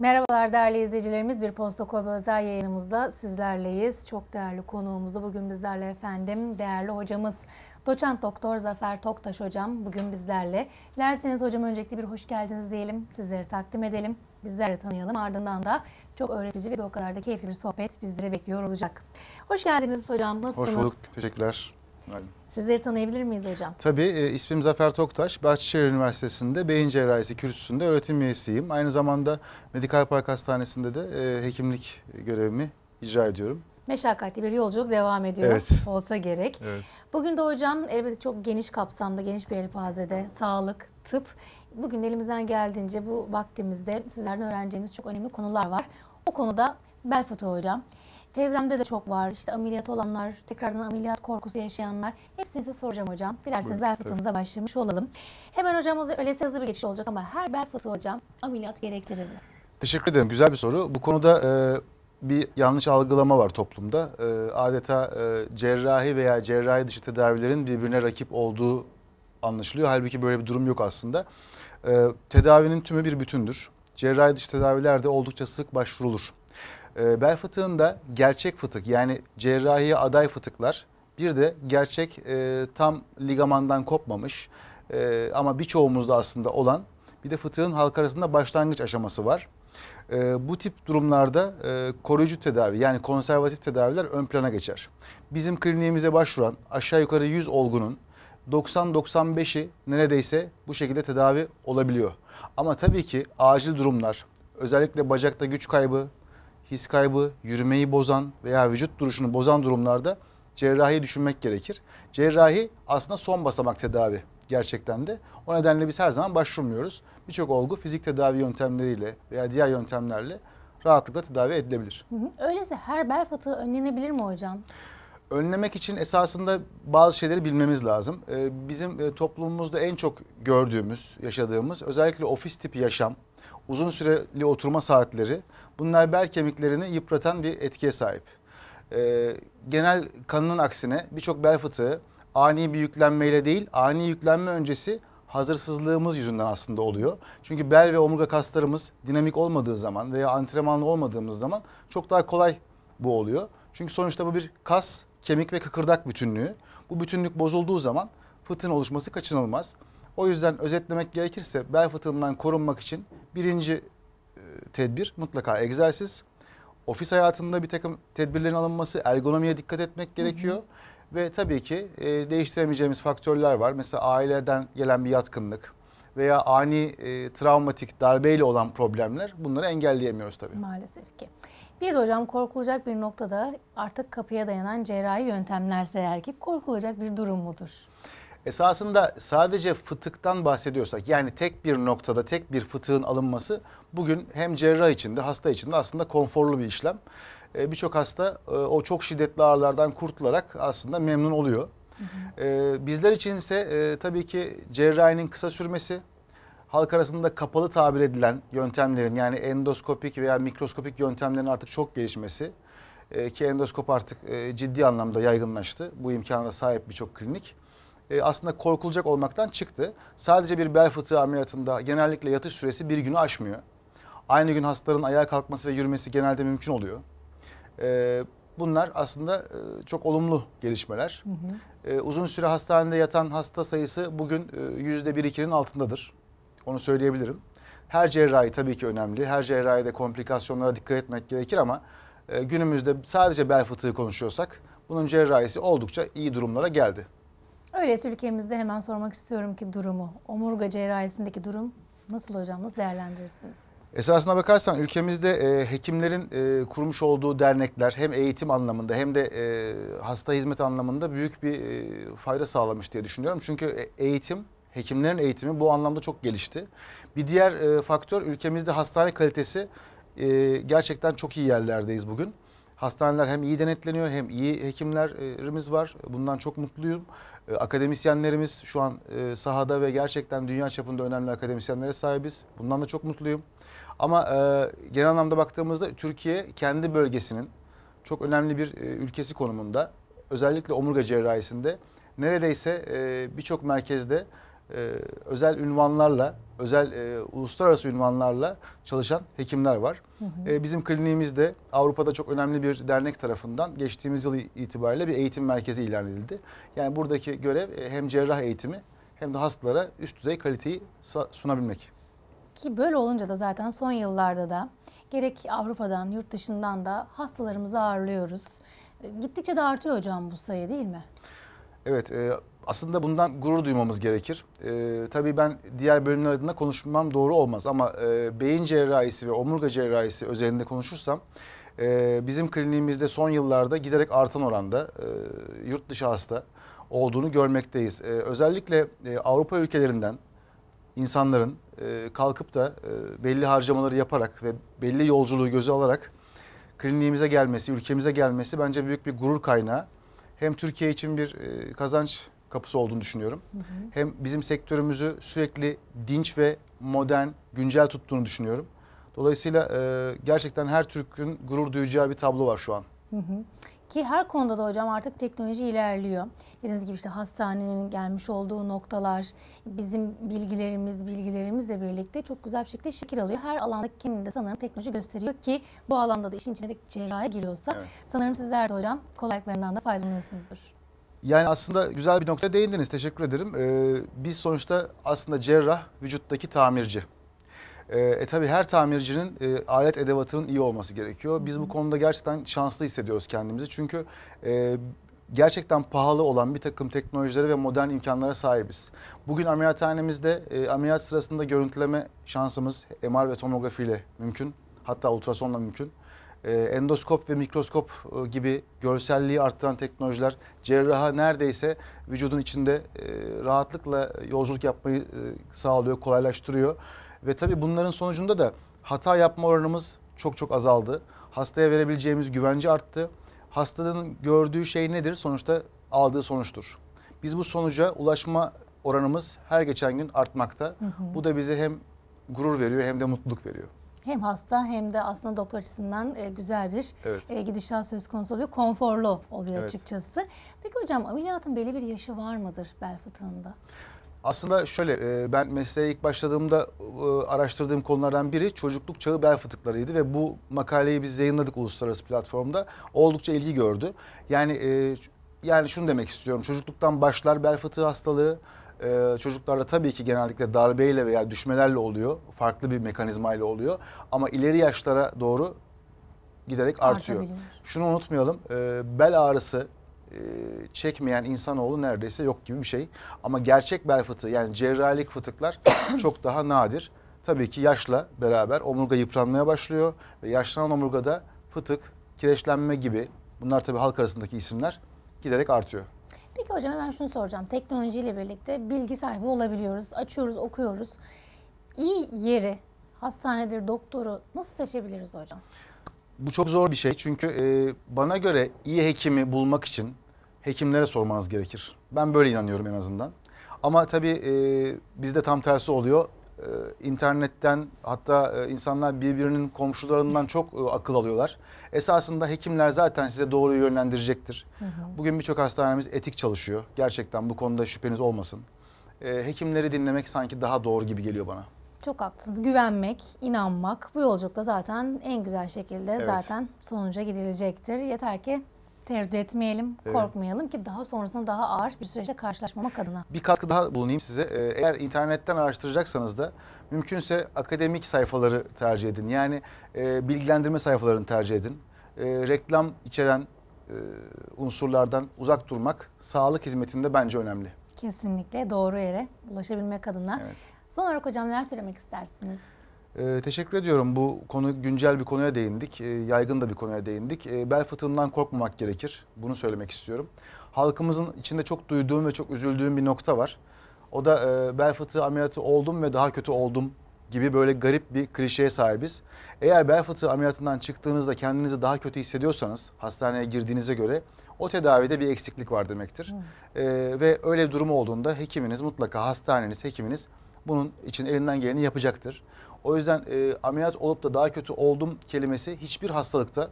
Merhabalar değerli izleyicilerimiz. Bir Posta Kobe özel yayınımızda sizlerleyiz. Çok değerli konuğumuzda bugün bizlerle efendim değerli hocamız Doçent Doktor Zafer Toktaş hocam bugün bizlerle. Dilerseniz hocam öncelikle bir hoş geldiniz diyelim. Sizleri takdim edelim. Bizleri tanıyalım. Ardından da çok öğretici ve o kadar da keyifli bir sohbet bizleri bekliyor olacak. Hoş geldiniz hocam. Nasılsınız? Hoş bulduk. Teşekkürler. Aynen. Sizleri tanıyabilir miyiz hocam? Tabii. E, ismim Zafer Toktaş. Bahçeşehir Üniversitesi'nde beyin cerrahisi kürsüsünde öğretim üyesiyim. Aynı zamanda Medikal Park Hastanesi'nde de e, hekimlik görevimi icra ediyorum. Meşakkatli bir yolculuk devam ediyor evet. olsa gerek. Evet. Bugün de hocam elbette çok geniş kapsamda, geniş bir elpazede sağlık, tıp. Bugün elimizden geldiğince bu vaktimizde sizlerden öğreneceğimiz çok önemli konular var. O konuda belFoto hocam Çevremde de çok var. İşte ameliyat olanlar, tekrardan ameliyat korkusu yaşayanlar. Hepsini size soracağım hocam. Dilerseniz Buyurun, bel fıtığımıza başlamış olalım. Hemen hocam öylesi hızlı bir geçiş olacak ama her bel fıtığı hocam ameliyat gerektirir mi? Teşekkür ederim. Güzel bir soru. Bu konuda e, bir yanlış algılama var toplumda. E, adeta e, cerrahi veya cerrahi dışı tedavilerin birbirine rakip olduğu anlaşılıyor. Halbuki böyle bir durum yok aslında. E, tedavinin tümü bir bütündür. Cerrahi dışı tedaviler de oldukça sık başvurulur. E, bel fıtığında gerçek fıtık yani cerrahiye aday fıtıklar bir de gerçek e, tam ligamandan kopmamış e, ama birçoğumuzda aslında olan bir de fıtığın halk arasında başlangıç aşaması var. E, bu tip durumlarda e, koruyucu tedavi yani konservatif tedaviler ön plana geçer. Bizim kliniğimize başvuran aşağı yukarı 100 olgunun 90-95'i neredeyse bu şekilde tedavi olabiliyor. Ama tabii ki acil durumlar özellikle bacakta güç kaybı, his kaybı, yürümeyi bozan veya vücut duruşunu bozan durumlarda cerrahi düşünmek gerekir. Cerrahi aslında son basamak tedavi gerçekten de. O nedenle biz her zaman başvurmuyoruz. Birçok olgu fizik tedavi yöntemleriyle veya diğer yöntemlerle rahatlıkla tedavi edilebilir. Hı hı. Öyleyse her bel fıtığı önlenebilir mi hocam? Önlemek için esasında bazı şeyleri bilmemiz lazım. Ee, bizim e, toplumumuzda en çok gördüğümüz, yaşadığımız özellikle ofis tipi yaşam, uzun süreli oturma saatleri bunlar bel kemiklerini yıpratan bir etkiye sahip. E, genel kanının aksine birçok bel fıtığı ani bir yüklenmeyle değil ani yüklenme öncesi hazırsızlığımız yüzünden aslında oluyor. Çünkü bel ve omurga kaslarımız dinamik olmadığı zaman veya antrenmanlı olmadığımız zaman çok daha kolay bu oluyor. Çünkü sonuçta bu bir kas, kemik ve kıkırdak bütünlüğü. Bu bütünlük bozulduğu zaman fıtığın oluşması kaçınılmaz. O yüzden özetlemek gerekirse bel fıtığından korunmak için birinci e, tedbir mutlaka egzersiz. Ofis hayatında bir takım tedbirlerin alınması, ergonomiye dikkat etmek gerekiyor. Hı hı. Ve tabii ki e, değiştiremeyeceğimiz faktörler var. Mesela aileden gelen bir yatkınlık veya ani e, travmatik darbeyle olan problemler bunları engelleyemiyoruz tabii. Maalesef ki. Bir de hocam korkulacak bir noktada artık kapıya dayanan cerrahi yöntemlerse eğer ki korkulacak bir durum mudur? Esasında sadece fıtıktan bahsediyorsak yani tek bir noktada tek bir fıtığın alınması bugün hem cerrah için de hasta için de aslında konforlu bir işlem. E, Birçok hasta e, o çok şiddetli ağrılardan kurtularak aslında memnun oluyor. Hı ee, bizler için ise e, tabii ki cerrahinin kısa sürmesi, halk arasında kapalı tabir edilen yöntemlerin yani endoskopik veya mikroskopik yöntemlerin artık çok gelişmesi e, ki endoskop artık e, ciddi anlamda yaygınlaştı. Bu imkana sahip birçok klinik. E, aslında korkulacak olmaktan çıktı. Sadece bir bel fıtığı ameliyatında genellikle yatış süresi bir günü aşmıyor. Aynı gün hastaların ayağa kalkması ve yürümesi genelde mümkün oluyor. E, bunlar aslında e, çok olumlu gelişmeler. Hı hı. uzun süre hastanede yatan hasta sayısı bugün yüzde bir ikinin altındadır. Onu söyleyebilirim. Her cerrahi tabii ki önemli. Her cerrahide komplikasyonlara dikkat etmek gerekir ama günümüzde sadece bel fıtığı konuşuyorsak bunun cerrahisi oldukça iyi durumlara geldi. Öyleyse ülkemizde hemen sormak istiyorum ki durumu, omurga cerrahisindeki durum nasıl hocam, nasıl değerlendirirsiniz? Esasına bakarsan ülkemizde e, hekimlerin e, kurmuş olduğu dernekler hem eğitim anlamında hem de e, hasta hizmet anlamında büyük bir e, fayda sağlamış diye düşünüyorum. Çünkü e, eğitim, hekimlerin eğitimi bu anlamda çok gelişti. Bir diğer e, faktör ülkemizde hastane kalitesi e, gerçekten çok iyi yerlerdeyiz bugün. Hastaneler hem iyi denetleniyor hem iyi hekimlerimiz var. Bundan çok mutluyum. Ee, akademisyenlerimiz şu an e, sahada ve gerçekten dünya çapında önemli akademisyenlere sahibiz. Bundan da çok mutluyum. Ama e, genel anlamda baktığımızda Türkiye kendi bölgesinin çok önemli bir e, ülkesi konumunda. Özellikle omurga cerrahisinde neredeyse birçok merkezde e, özel ünvanlarla, özel e, uluslararası ünvanlarla çalışan hekimler var. Hı hı. E, bizim kliniğimizde Avrupa'da çok önemli bir dernek tarafından geçtiğimiz yıl itibariyle bir eğitim merkezi ilan edildi. Yani buradaki görev e, hem cerrah eğitimi hem de hastalara üst düzey kaliteyi sunabilmek. Ki böyle olunca da zaten son yıllarda da gerek Avrupa'dan, yurt dışından da hastalarımızı ağırlıyoruz. E, gittikçe de artıyor hocam bu sayı değil mi? Evet, e, aslında bundan gurur duymamız gerekir. E, tabii ben diğer bölümler adına konuşmam doğru olmaz ama e, beyin cerrahisi ve omurga cerrahisi özelinde konuşursam e, bizim kliniğimizde son yıllarda giderek artan oranda e, yurt dışı hasta olduğunu görmekteyiz. E, özellikle e, Avrupa ülkelerinden insanların e, kalkıp da e, belli harcamaları yaparak ve belli yolculuğu göze alarak kliniğimize gelmesi, ülkemize gelmesi bence büyük bir gurur kaynağı. Hem Türkiye için bir e, kazanç kapısı olduğunu düşünüyorum. Hı hı. Hem bizim sektörümüzü sürekli dinç ve modern, güncel tuttuğunu düşünüyorum. Dolayısıyla e, gerçekten her Türk'ün gurur duyacağı bir tablo var şu an. Hı hı. Ki her konuda da hocam artık teknoloji ilerliyor. Dediğiniz gibi işte hastanenin gelmiş olduğu noktalar, bizim bilgilerimiz, bilgilerimizle birlikte çok güzel bir şekilde şekil alıyor. Her alanda kendini de sanırım teknoloji gösteriyor ki bu alanda da işin içine de cerrahi giriyorsa evet. sanırım sizler de hocam kolaylıklarından da faydalanıyorsunuzdur. Yani aslında güzel bir nokta değindiniz. Teşekkür ederim. Ee, biz sonuçta aslında cerrah vücuttaki tamirci. Ee, e, e tabi her tamircinin e, alet edevatının iyi olması gerekiyor. Biz bu konuda gerçekten şanslı hissediyoruz kendimizi. Çünkü e, gerçekten pahalı olan bir takım teknolojilere ve modern imkanlara sahibiz. Bugün ameliyathanemizde e, ameliyat sırasında görüntüleme şansımız MR ve tomografiyle mümkün. Hatta ultrasonla mümkün. Ee, endoskop ve mikroskop e, gibi görselliği arttıran teknolojiler cerraha neredeyse vücudun içinde e, rahatlıkla yolculuk yapmayı e, sağlıyor, kolaylaştırıyor. Ve tabii bunların sonucunda da hata yapma oranımız çok çok azaldı. Hastaya verebileceğimiz güvence arttı. Hastanın gördüğü şey nedir? Sonuçta aldığı sonuçtur. Biz bu sonuca ulaşma oranımız her geçen gün artmakta. Hı hı. Bu da bize hem gurur veriyor hem de mutluluk veriyor hem hasta hem de aslında doktor açısından e, güzel bir evet. E, gidişat söz konusu oluyor. Konforlu oluyor evet. açıkçası. Peki hocam ameliyatın belli bir yaşı var mıdır bel fıtığında? Aslında şöyle e, ben mesleğe ilk başladığımda araştırdığım konulardan biri çocukluk çağı bel fıtıklarıydı ve bu makaleyi biz yayınladık uluslararası platformda. Oldukça ilgi gördü. Yani yani şunu demek istiyorum çocukluktan başlar bel fıtığı hastalığı e, ee, çocuklarda tabii ki genellikle darbeyle veya düşmelerle oluyor. Farklı bir mekanizmayla oluyor. Ama ileri yaşlara doğru giderek artıyor. Şunu unutmayalım. E, bel ağrısı e, çekmeyen insanoğlu neredeyse yok gibi bir şey. Ama gerçek bel fıtığı yani cerrahilik fıtıklar çok daha nadir. Tabii ki yaşla beraber omurga yıpranmaya başlıyor ve yaşlanan omurgada fıtık, kireçlenme gibi bunlar tabii halk arasındaki isimler giderek artıyor. Peki hocam ben şunu soracağım. Teknolojiyle birlikte bilgi sahibi olabiliyoruz. Açıyoruz, okuyoruz. İyi yeri, hastanedir, doktoru nasıl seçebiliriz hocam? Bu çok zor bir şey çünkü e, bana göre iyi hekimi bulmak için hekimlere sormanız gerekir. Ben böyle inanıyorum en azından. Ama tabii e, bizde tam tersi oluyor. Ee, internetten hatta e, insanlar birbirinin komşularından çok e, akıl alıyorlar. Esasında hekimler zaten size doğru yönlendirecektir. Hı hı. Bugün birçok hastanemiz etik çalışıyor. Gerçekten bu konuda şüpheniz olmasın. Ee, hekimleri dinlemek sanki daha doğru gibi geliyor bana. Çok haklısınız. Güvenmek, inanmak bu yolculukta zaten en güzel şekilde evet. zaten sonuca gidilecektir. Yeter ki tereddüt etmeyelim, evet. korkmayalım ki daha sonrasında daha ağır bir süreçle karşılaşmamak adına. Bir katkı daha bulunayım size. Ee, eğer internetten araştıracaksanız da mümkünse akademik sayfaları tercih edin. Yani e, bilgilendirme sayfalarını tercih edin. E, reklam içeren e, unsurlardan uzak durmak sağlık hizmetinde bence önemli. Kesinlikle doğru yere ulaşabilmek adına. Evet. Son olarak hocam neler söylemek istersiniz? Ee, teşekkür ediyorum. Bu konu güncel bir konuya değindik. Ee, yaygın da bir konuya değindik. Ee, bel fıtığından korkmamak gerekir. Bunu söylemek istiyorum. Halkımızın içinde çok duyduğum ve çok üzüldüğüm bir nokta var. O da e, bel fıtığı ameliyatı oldum ve daha kötü oldum gibi böyle garip bir klişeye sahibiz. Eğer bel fıtığı ameliyatından çıktığınızda kendinizi daha kötü hissediyorsanız hastaneye girdiğinize göre o tedavide bir eksiklik var demektir. Hmm. Ee, ve öyle bir durum olduğunda hekiminiz mutlaka hastaneniz, hekiminiz bunun için elinden geleni yapacaktır. O yüzden e, ameliyat olup da daha kötü oldum kelimesi hiçbir hastalıkta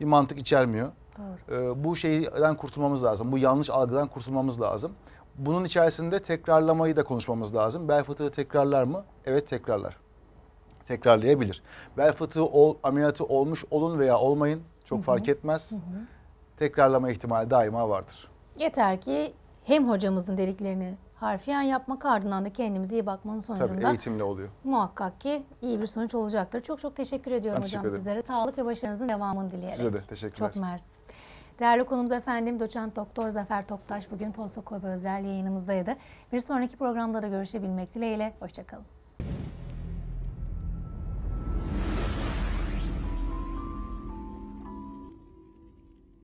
bir mantık içermiyor. Doğru. E, bu şeyden kurtulmamız lazım. Bu yanlış algıdan kurtulmamız lazım. Bunun içerisinde tekrarlamayı da konuşmamız lazım. Bel fıtığı tekrarlar mı? Evet tekrarlar. Tekrarlayabilir. Bel fıtığı ol, ameliyatı olmuş olun veya olmayın çok Hı -hı. fark etmez. Hı -hı. Tekrarlama ihtimali daima vardır. Yeter ki hem hocamızın deliklerini harfiyen yapmak ardından da kendimize iyi bakmanın sonucunda Tabii eğitimle oluyor. muhakkak ki iyi bir sonuç olacaktır. Çok çok teşekkür ediyorum ben hocam ederim. sizlere. Sağlık ve başarınızın devamını dileyerek. Size de teşekkürler. Çok mersi. Değerli konumuz efendim doçent doktor Zafer Toktaş bugün Posta Kobe özel yayınımızdaydı. Bir sonraki programda da görüşebilmek dileğiyle. Hoşçakalın.